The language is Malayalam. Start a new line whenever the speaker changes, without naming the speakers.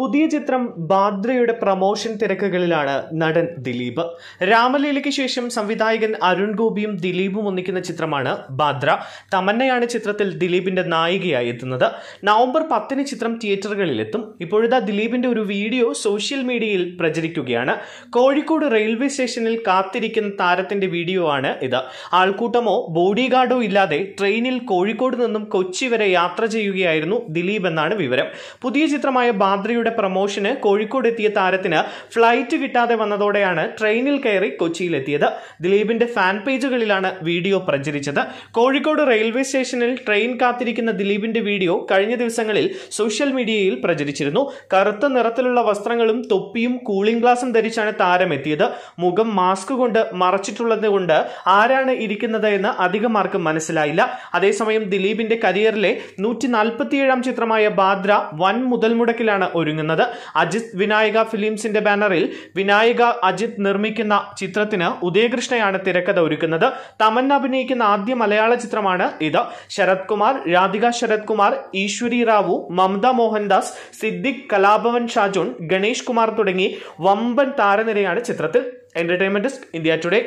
പുതിയ ചിത്രം ബാദ്രയുടെ പ്രമോഷൻ തിരക്കുകളിലാണ് നടൻ ദിലീപ് രാമലീലയ്ക്ക് ശേഷം സംവിധായകൻ അരുൺ ഗോപിയും ദിലീപും ഒന്നിക്കുന്ന ചിത്രമാണ് ബാദ്ര തമന്നയാണ് ചിത്രത്തിൽ ദിലീപിന്റെ നായികയായി എത്തുന്നത് നവംബർ പത്തിന് ചിത്രം തിയേറ്ററുകളിലെത്തും ഇപ്പോഴത്തെ ദിലീപിന്റെ ഒരു വീഡിയോ സോഷ്യൽ മീഡിയയിൽ പ്രചരിക്കുകയാണ് കോഴിക്കോട് റെയിൽവേ സ്റ്റേഷനിൽ കാത്തിരിക്കുന്ന താരത്തിന്റെ വീഡിയോ ആണ് ഇത് ആൾക്കൂട്ടമോ ബോഡി ഗാർഡോ ഇല്ലാതെ ട്രെയിനിൽ കോഴിക്കോട് നിന്നും കൊച്ചി വരെ യാത്ര ചെയ്യുകയായിരുന്നു ദിലീപ് എന്നാണ് വിവരം പുതിയ ചിത്രമായ ബാദ്രയുടെ കോഹ്ലിയുടെ പ്രമോഷന് കോഴിക്കോട് എത്തിയ താരത്തിന് ഫ്ലൈറ്റ് കിട്ടാതെ വന്നതോടെയാണ് ട്രെയിനിൽ കയറി കൊച്ചിയിലെത്തിയത് ദിലീപിന്റെ ഫാൻ പേജുകളിലാണ് വീഡിയോ പ്രചരിച്ചത് കോഴിക്കോട് റെയിൽവേ സ്റ്റേഷനിൽ ട്രെയിൻ കാത്തിരിക്കുന്ന ദിലീപിന്റെ വീഡിയോ കഴിഞ്ഞ ദിവസങ്ങളിൽ സോഷ്യൽ മീഡിയയിൽ പ്രചരിച്ചിരുന്നു കറുത്ത നിറത്തിലുള്ള വസ്ത്രങ്ങളും തൊപ്പിയും കൂളിംഗ് ഗ്ലാസും ധരിച്ചാണ് താരം എത്തിയത് മുഖം മാസ്ക് കൊണ്ട് മറച്ചിട്ടുള്ളത് കൊണ്ട് ആരാണ് ഇരിക്കുന്നത് എന്ന് അധികം ആർക്കും മനസ്സിലായില്ല അതേസമയം ദിലീപിന്റെ കരിയറിലെ നൂറ്റി നാൽപ്പത്തിയേഴാം ചിത്രമായ ബാദ്ര വൻ മുതൽ മുടക്കിലാണ് ഒരു ഒരുങ്ങുന്നത് അജിത് വിനായക ഫിലിംസിന്റെ ബാനറിൽ വിനായക അജിത് നിർമ്മിക്കുന്ന ചിത്രത്തിന് ഉദയകൃഷ്ണയാണ് തിരക്കഥ ഒരുക്കുന്നത് തമന്ന അഭിനയിക്കുന്ന ആദ്യ മലയാള ചിത്രമാണ് ഇത് ശരത് കുമാർ രാധിക ശരത് കുമാർ ഈശ്വരി റാവു മമത മോഹൻദാസ് സിദ്ദിഖ് കലാഭവൻ ഷാജുൻ ഗണേഷ് കുമാർ തുടങ്ങി വമ്പൻ താരനിരയാണ് ചിത്രത്തിൽ എന്റർടൈൻമെന്റ് ഇന്ത്യ ടുഡേ